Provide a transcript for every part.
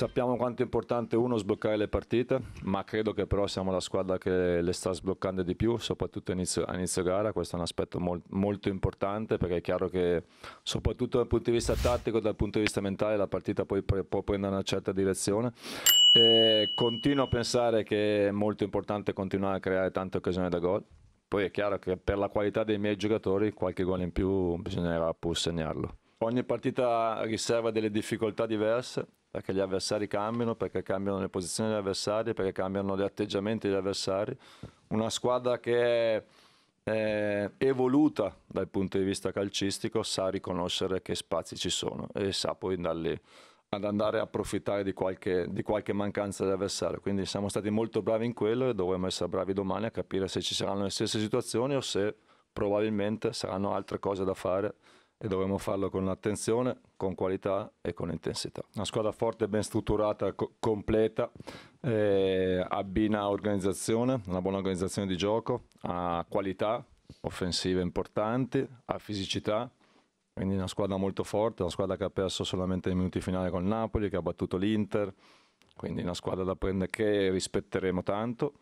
Sappiamo quanto è importante uno sbloccare le partite, ma credo che però siamo la squadra che le sta sbloccando di più, soprattutto a inizio, inizio gara, questo è un aspetto molt, molto importante perché è chiaro che soprattutto dal punto di vista tattico, dal punto di vista mentale, la partita poi pre, può prendere una certa direzione. E continuo a pensare che è molto importante continuare a creare tante occasioni da gol, poi è chiaro che per la qualità dei miei giocatori qualche gol in più bisognerà pur segnarlo. Ogni partita riserva delle difficoltà diverse perché gli avversari cambiano, perché cambiano le posizioni degli avversari, perché cambiano gli atteggiamenti degli avversari. Una squadra che è eh, evoluta dal punto di vista calcistico sa riconoscere che spazi ci sono e sa poi andarli, ad andare a approfittare di qualche, di qualche mancanza dell'avversario. Quindi siamo stati molto bravi in quello e dovremo essere bravi domani a capire se ci saranno le stesse situazioni o se probabilmente saranno altre cose da fare e dovremmo farlo con attenzione, con qualità e con intensità. Una squadra forte, ben strutturata, co- completa, eh, abbina organizzazione, una buona organizzazione di gioco, ha qualità offensive importanti, ha fisicità, quindi una squadra molto forte, una squadra che ha perso solamente i minuti finali con Napoli, che ha battuto l'Inter, quindi una squadra da prendere che rispetteremo tanto,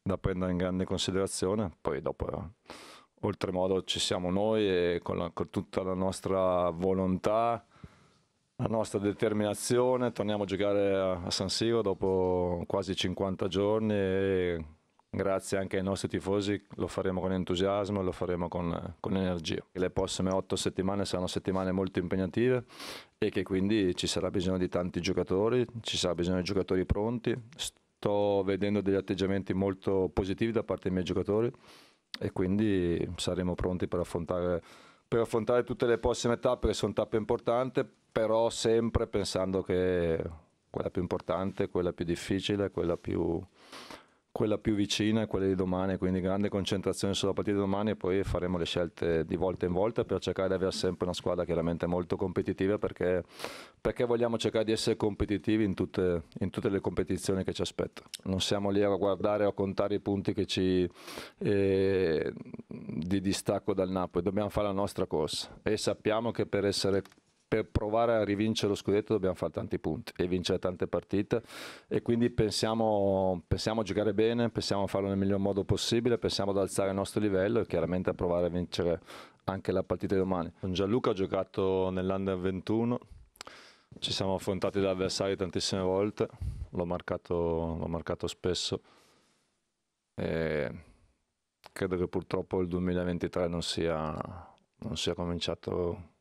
da prendere in grande considerazione, poi dopo... Eh, oltremodo ci siamo noi e con, la, con tutta la nostra volontà, la nostra determinazione, torniamo a giocare a, a San Siro dopo quasi 50 giorni e grazie anche ai nostri tifosi lo faremo con entusiasmo e lo faremo con, con, energia. Le prossime otto settimane saranno settimane molto impegnative e che quindi ci sarà bisogno di tanti giocatori, ci sarà bisogno di giocatori pronti. Sto vedendo degli atteggiamenti molto positivi da parte dei miei giocatori e quindi saremo pronti per affrontare, per affrontare tutte le prossime tappe che sono tappe importanti, però sempre pensando che quella più importante, quella più difficile, quella più quella più vicina è quella di domani, quindi grande concentrazione sulla partita di domani e poi faremo le scelte di volta in volta per cercare di avere sempre una squadra chiaramente molto competitiva perché, perché vogliamo cercare di essere competitivi in tutte, in tutte, le competizioni che ci aspettano. Non siamo lì a guardare o a contare i punti che ci, eh, di distacco dal Napoli, dobbiamo fare la nostra corsa e sappiamo che per essere competitivi per provare a rivincere lo scudetto dobbiamo fare tanti punti e vincere tante partite e quindi pensiamo, pensiamo a giocare bene, pensiamo a farlo nel miglior modo possibile, pensiamo ad alzare il nostro livello e chiaramente a provare a vincere anche la partita di domani. Con Gianluca ha giocato nell'Under 21, ci siamo affrontati da avversari tantissime volte, l'ho marcato, l'ho marcato spesso e credo che purtroppo il 2023 non sia, non sia cominciato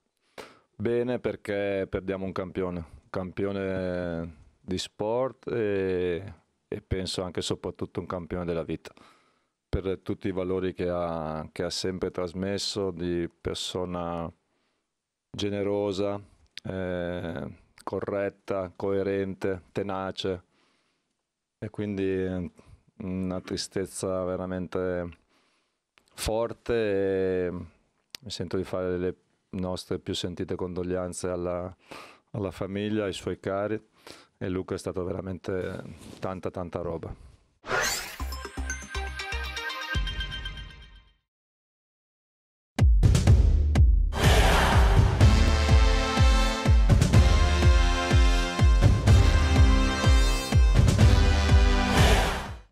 Bene perché perdiamo un campione, un campione di sport e, e penso anche e soprattutto un campione della vita, per tutti i valori che ha, che ha sempre trasmesso di persona generosa, eh, corretta, coerente, tenace e quindi eh, una tristezza veramente forte e mi sento di fare delle nostre più sentite condoglianze alla, alla famiglia, ai suoi cari e Luca è stato veramente tanta tanta roba.